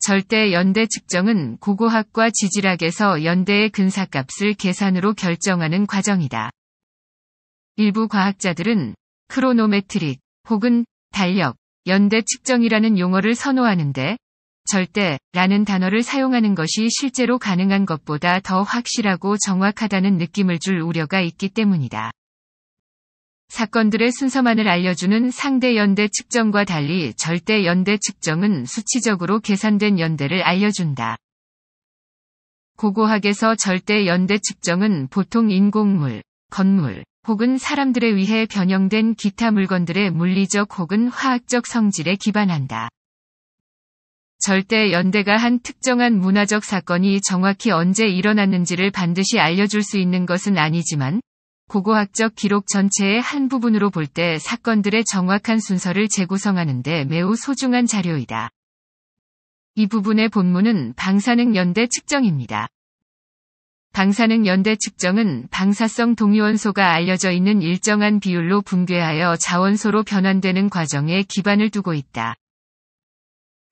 절대 연대 측정은 고고학과 지질학에서 연대의 근사값을 계산으로 결정하는 과정이다. 일부 과학자들은 크로노메트릭 혹은 달력, 연대 측정이라는 용어를 선호하는데 절대라는 단어를 사용하는 것이 실제로 가능한 것보다 더 확실하고 정확하다는 느낌을 줄 우려가 있기 때문이다. 사건들의 순서만을 알려주는 상대 연대 측정과 달리 절대 연대 측정은 수치적으로 계산된 연대를 알려준다. 고고학에서 절대 연대 측정은 보통 인공물, 건물, 혹은 사람들에 의해 변형된 기타 물건들의 물리적 혹은 화학적 성질에 기반한다. 절대 연대가 한 특정한 문화적 사건이 정확히 언제 일어났는지를 반드시 알려줄 수 있는 것은 아니지만 고고학적 기록 전체의 한 부분으로 볼 때 사건들의 정확한 순서를 재구성하는데 매우 소중한 자료이다. 이 부분의 본문은 방사능 연대 측정입니다. 방사능 연대 측정은 방사성 동위원소가 알려져 있는 일정한 비율로 붕괴하여 자원소로 변환되는 과정에 기반을 두고 있다.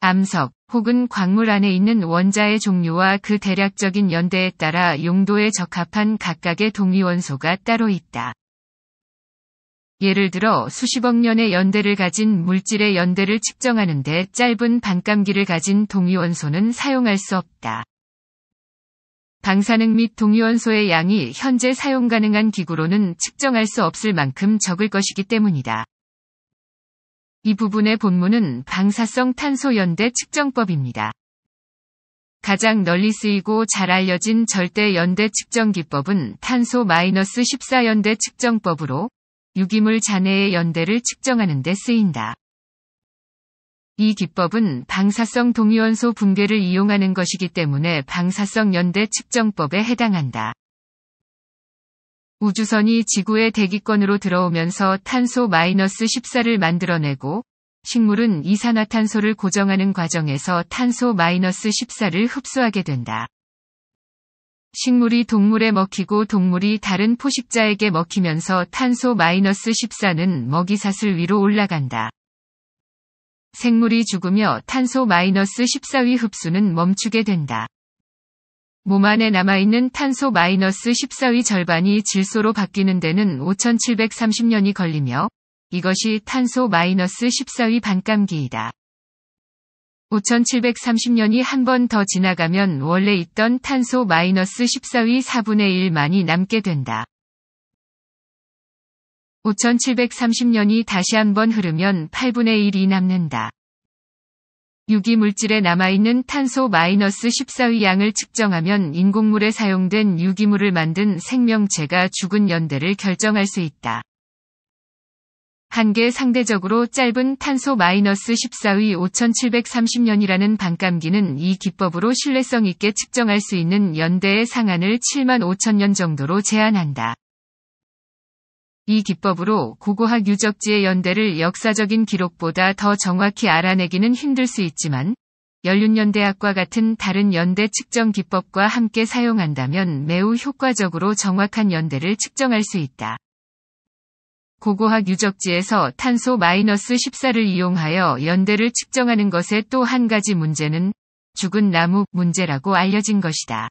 암석 혹은 광물 안에 있는 원자의 종류와 그 대략적인 연대에 따라 용도에 적합한 각각의 동위원소가 따로 있다. 예를 들어 수십억 년의 연대를 가진 물질의 연대를 측정하는데 짧은 반감기를 가진 동위원소는 사용할 수 없다. 방사능 및 동위원소의 양이 현재 사용 가능한 기구로는 측정할 수 없을 만큼 적을 것이기 때문이다. 이 부분의 본문은 방사성 탄소 연대 측정법입니다. 가장 널리 쓰이고 잘 알려진 절대 연대 측정 기법은 탄소 마이너스 14 연대 측정법으로 유기물 잔해의 연대를 측정하는 데 쓰인다. 이 기법은 방사성 동위원소 붕괴를 이용하는 것이기 때문에 방사성 연대 측정법에 해당한다. 우주선이 지구의 대기권으로 들어오면서 탄소 마이너스 14를 만들어내고 식물은 이산화탄소를 고정하는 과정에서 탄소 마이너스 14를 흡수하게 된다. 식물이 동물에 먹히고 동물이 다른 포식자에게 먹히면서 탄소 마이너스 14는 먹이사슬 위로 올라간다. 생물이 죽으며 탄소 마이너스 14위 흡수는 멈추게 된다. 몸 안에 남아있는 탄소 마이너스 14의 절반이 질소로 바뀌는 데는 5730년이 걸리며 이것이 탄소 마이너스 14의 반감기이다. 5730년이 한 번 더 지나가면 원래 있던 탄소 마이너스 14의 4분의 1만이 남게 된다. 5730년이 다시 한 번 흐르면 8분의 1이 남는다. 유기물질에 남아있는 탄소 마이너스 14의 양을 측정하면 인공물에 사용된 유기물을 만든 생명체가 죽은 연대를 결정할 수 있다. 한계 상대적으로 짧은 탄소 마이너스 14의 5730년이라는 반감기는 이 기법으로 신뢰성 있게 측정할 수 있는 연대의 상한을 7 5 0 0 0년 정도로 제한한다. 이 기법으로 고고학 유적지의 연대를 역사적인 기록보다 더 정확히 알아내기는 힘들 수 있지만 연륜연대학과 같은 다른 연대 측정 기법과 함께 사용한다면 매우 효과적으로 정확한 연대를 측정할 수 있다. 고고학 유적지에서 탄소 마이너스 14를 이용하여 연대를 측정하는 것의 또 한 가지 문제는 죽은 나무 문제라고 알려진 것이다.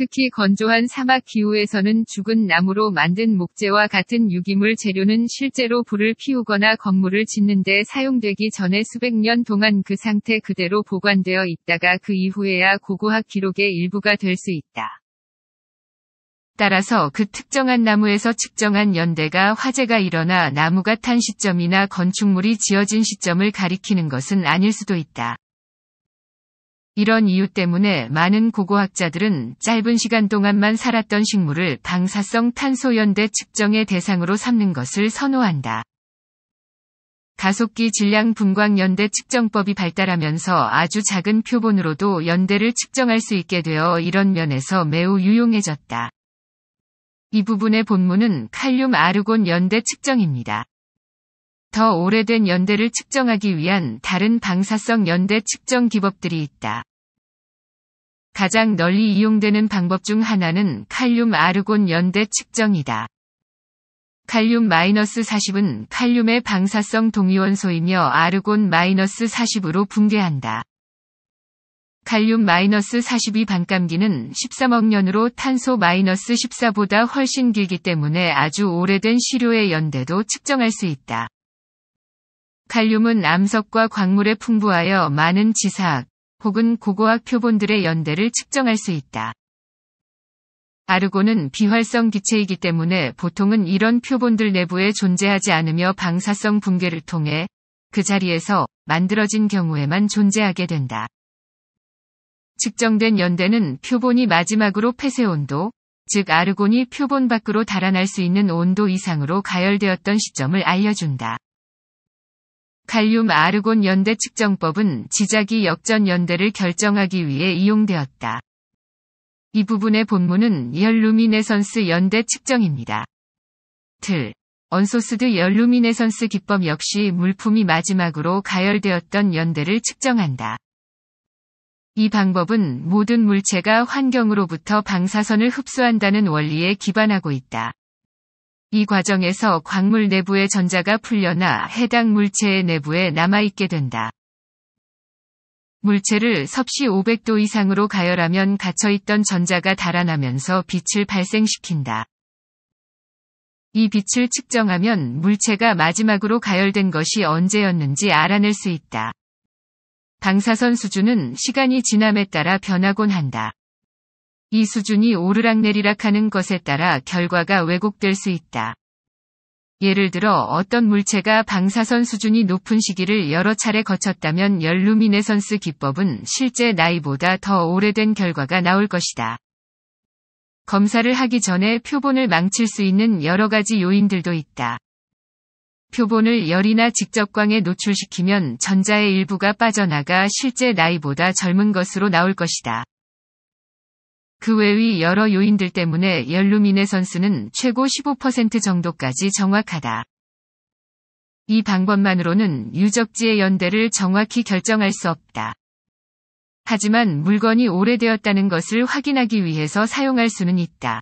특히 건조한 사막 기후에서는 죽은 나무로 만든 목재와 같은 유기물 재료는 실제로 불을 피우거나 건물을 짓는데 사용되기 전에 수백 년 동안 그 상태 그대로 보관되어 있다가 그 이후에야 고고학 기록의 일부가 될 수 있다. 따라서 그 특정한 나무에서 측정한 연대가 화재가 일어나 나무가 탄 시점이나 건축물이 지어진 시점을 가리키는 것은 아닐 수도 있다. 이런 이유 때문에 많은 고고학자들은 짧은 시간 동안만 살았던 식물을 방사성 탄소연대 측정의 대상으로 삼는 것을 선호한다. 가속기 질량 분광 연대 측정법이 발달하면서 아주 작은 표본으로도 연대를 측정할 수 있게 되어 이런 면에서 매우 유용해졌다. 이 부분의 본문은 칼륨 아르곤 연대 측정입니다. 더 오래된 연대를 측정하기 위한 다른 방사성 연대 측정 기법들이 있다. 가장 널리 이용되는 방법 중 하나는 칼륨 아르곤 연대 측정이다. 칼륨 마이너스 40은 칼륨의 방사성 동위원소이며 아르곤 마이너스 40으로 붕괴한다. 칼륨 마이너스 42 반감기는 13억 년으로 탄소 마이너스 14보다 훨씬 길기 때문에 아주 오래된 시료의 연대도 측정할 수 있다. 칼륨은 암석과 광물에 풍부하여 많은 지사학, 혹은 고고학 표본들의 연대를 측정할 수 있다. 아르곤은 비활성 기체이기 때문에 보통은 이런 표본들 내부에 존재하지 않으며 방사성 붕괴를 통해 그 자리에서 만들어진 경우에만 존재하게 된다. 측정된 연대는 표본이 마지막으로 폐쇄 온도, 즉 아르곤이 표본 밖으로 달아날 수 있는 온도 이상으로 가열되었던 시점을 알려준다. 칼륨 아르곤 연대 측정법은 지자기 역전 연대를 결정하기 위해 이용되었다. 이 부분의 본문은 열 루미네선스 연대 측정입니다. 틀. 언소스드 열 루미네선스 기법 역시 물품이 마지막으로 가열되었던 연대를 측정한다. 이 방법은 모든 물체가 환경으로부터 방사선을 흡수한다는 원리에 기반하고 있다. 이 과정에서 광물 내부의 전자가 풀려나 해당 물체의 내부에 남아있게 된다. 물체를 섭씨 500도 이상으로 가열하면 갇혀있던 전자가 달아나면서 빛을 발생시킨다. 이 빛을 측정하면 물체가 마지막으로 가열된 것이 언제였는지 알아낼 수 있다. 방사선 수준은 시간이 지남에 따라 변하곤 한다. 이 수준이 오르락내리락 하는 것에 따라 결과가 왜곡될 수 있다. 예를 들어 어떤 물체가 방사선 수준이 높은 시기를 여러 차례 거쳤다면 열 루미네선스 기법은 실제 나이보다 더 오래된 결과가 나올 것이다. 검사를 하기 전에 표본을 망칠 수 있는 여러 가지 요인들도 있다. 표본을 열이나 직접광에 노출시키면 전자의 일부가 빠져나가 실제 나이보다 젊은 것으로 나올 것이다. 그 외의 여러 요인들 때문에 연루민의 선수는 최고 15% 정도까지 정확하다. 이 방법만으로는 유적지의 연대를 정확히 결정할 수 없다. 하지만 물건이 오래되었다는 것을 확인하기 위해서 사용할 수는 있다.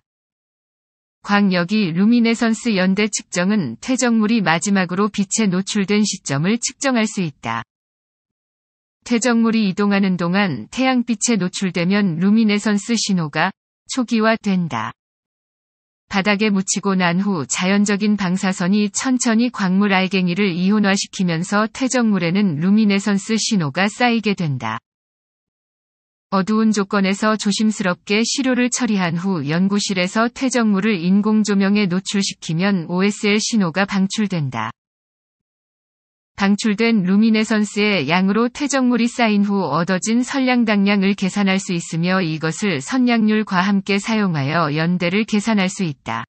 광역이 루미네선스 연대 측정은 퇴적물이 마지막으로 빛에 노출된 시점을 측정할 수 있다. 태적물이 이동하는 동안 태양빛에 노출되면 루미네선스 신호가 초기화된다. 바닥에 묻히고 난 후 자연적인 방사선이 천천히 광물 알갱이를 이온화시키면서 태적물에는 루미네선스 신호가 쌓이게 된다. 어두운 조건에서 조심스럽게 시료를 처리한 후 연구실에서 퇴적물을 인공조명에 노출시키면 OSL 신호가 방출된다. 방출된 루미네선스의 양으로 퇴적물이 쌓인 후 얻어진 선량당량을 계산할 수 있으며 이것을 선량률과 함께 사용하여 연대를 계산할 수 있다.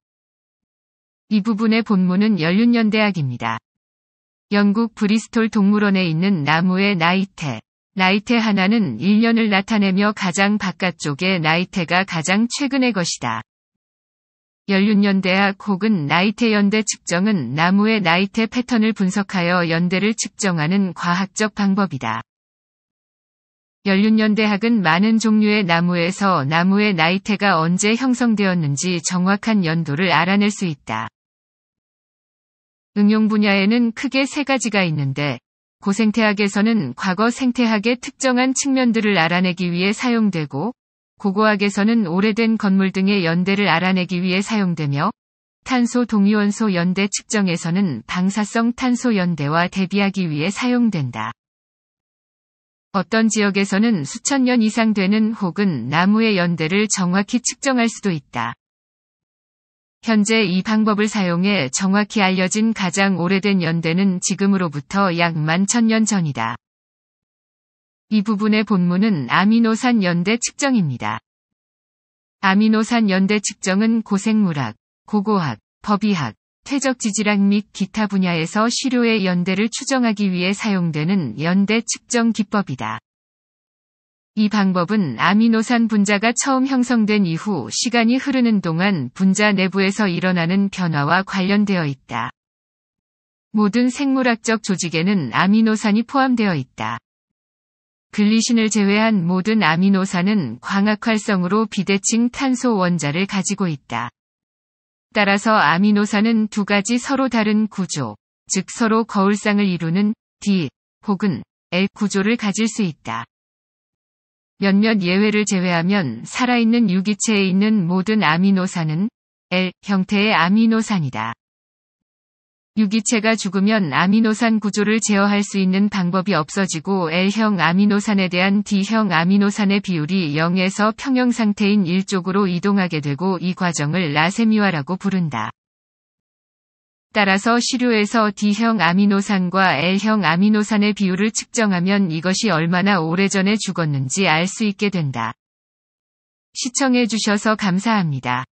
이 부분의 본문은 연륜연대학입니다. 영국 브리스톨 동물원에 있는 나무의 나이테. 나이테 하나는 1년을 나타내며 가장 바깥쪽의 나이테가 가장 최근의 것이다. 연륜연대학 혹은 나이테연대 측정은 나무의 나이테 패턴을 분석하여 연대를 측정하는 과학적 방법이다. 연륜연대학은 많은 종류의 나무에서 나무의 나이테가 언제 형성되었는지 정확한 연도를 알아낼 수 있다. 응용 분야에는 크게 세 가지가 있는데, 고생태학에서는 과거 생태학의 특정한 측면들을 알아내기 위해 사용되고, 고고학에서는 오래된 건물 등의 연대를 알아내기 위해 사용되며 탄소 동위원소 연대 측정에서는 방사성 탄소 연대와 대비하기 위해 사용된다. 어떤 지역에서는 수천 년 이상 되는 혹은 나무의 연대를 정확히 측정할 수도 있다. 현재 이 방법을 사용해 정확히 알려진 가장 오래된 연대는 지금으로부터 약 11,000년 전이다. 이 부분의 본문은 아미노산 연대 측정입니다. 아미노산 연대 측정은 고생물학, 고고학, 법의학, 퇴적지질학 및 기타 분야에서 시료의 연대를 추정하기 위해 사용되는 연대 측정 기법이다. 이 방법은 아미노산 분자가 처음 형성된 이후 시간이 흐르는 동안 분자 내부에서 일어나는 변화와 관련되어 있다. 모든 생물학적 조직에는 아미노산이 포함되어 있다. 글리신을 제외한 모든 아미노산은 광학활성으로 비대칭 탄소 원자를 가지고 있다. 따라서 아미노산은 두 가지 서로 다른 구조, 즉 서로 거울상을 이루는 D 혹은 L 구조를 가질 수 있다. 몇몇 예외를 제외하면 살아있는 유기체에 있는 모든 아미노산은 L 형태의 아미노산이다. 유기체가 죽으면 아미노산 구조를 제어할 수 있는 방법이 없어지고 L형 아미노산에 대한 D형 아미노산의 비율이 0에서 평형 상태인 1쪽으로 이동하게 되고 이 과정을 라세미화라고 부른다. 따라서 시료에서 D형 아미노산과 L형 아미노산의 비율을 측정하면 이것이 얼마나 오래전에 죽었는지 알 수 있게 된다. 시청해주셔서 감사합니다.